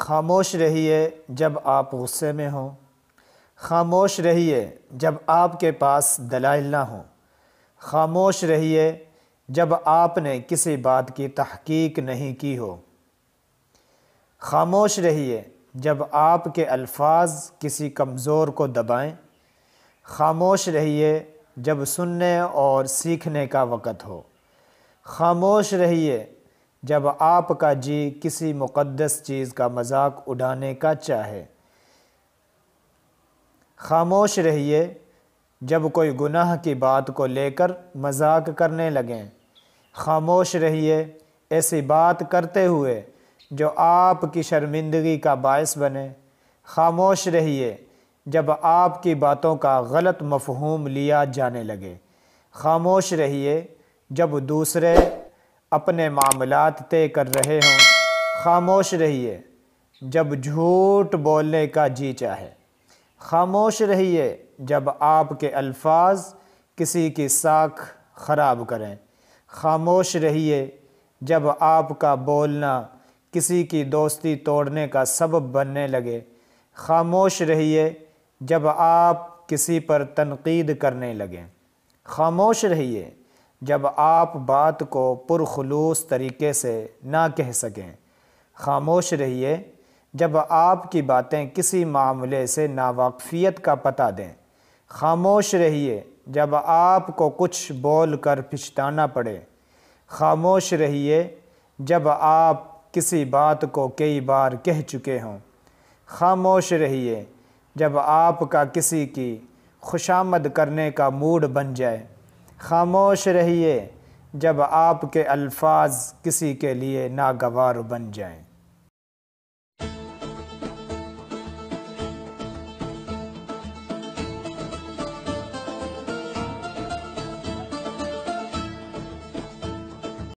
خاموش رہیے جب آپ غصے میں ہوں خاموش رہیے جب آپ کے پاس دلائل نہ ہوں خاموش رہیے جب آپ نے کسی بات کی تحقیق نہیں کی ہو خاموش رہیے جب آپ کے الفاظ کسی کمزور کو دبائیں خاموش رہیے جب سننے اور سیکھنے کا وقت ہو خاموش رہیے جب آپ کا جی کسی مقدس چیز کا مذاق اڑانے کا چاہے خاموش رہیے جب کوئی گناہ کی بات کو لے کر مذاق کرنے لگیں خاموش رہیے ایسی بات کرتے ہوئے جو آپ کی شرمندگی کا باعث بنے خاموش رہیے جب آپ کی باتوں کا غلط مفہوم لیا جانے لگے خاموش رہیے جب دوسرے اپنے معاملات طے کر رہے ہوں خاموش رہیے جب جھوٹ بولنے کا جی چاہے خاموش رہیے جب آپ کے الفاظ کسی کی ساکھ خراب کریں خاموش رہیے جب آپ کا بولنا کسی کی دوستی توڑنے کا سبب بننے لگے خاموش رہیے جب آپ کسی پر تنقید کرنے لگیں خاموش رہیے جب آپ بات کو پرخلوص طریقے سے نہ کہہ سکیں خاموش رہیے جب آپ کی باتیں کسی معاملے سے ناواقفیت کا پتہ دیں خاموش رہیے جب آپ کو کچھ بول کر پچھتانا پڑے خاموش رہیے جب آپ کسی بات کو کئی بار کہہ چکے ہوں خاموش رہیے جب آپ کا کسی کی خوشامد کرنے کا موڈ بن جائے خاموش رہیے جب آپ کے الفاظ کسی کے لیے ناگوار بن جائیں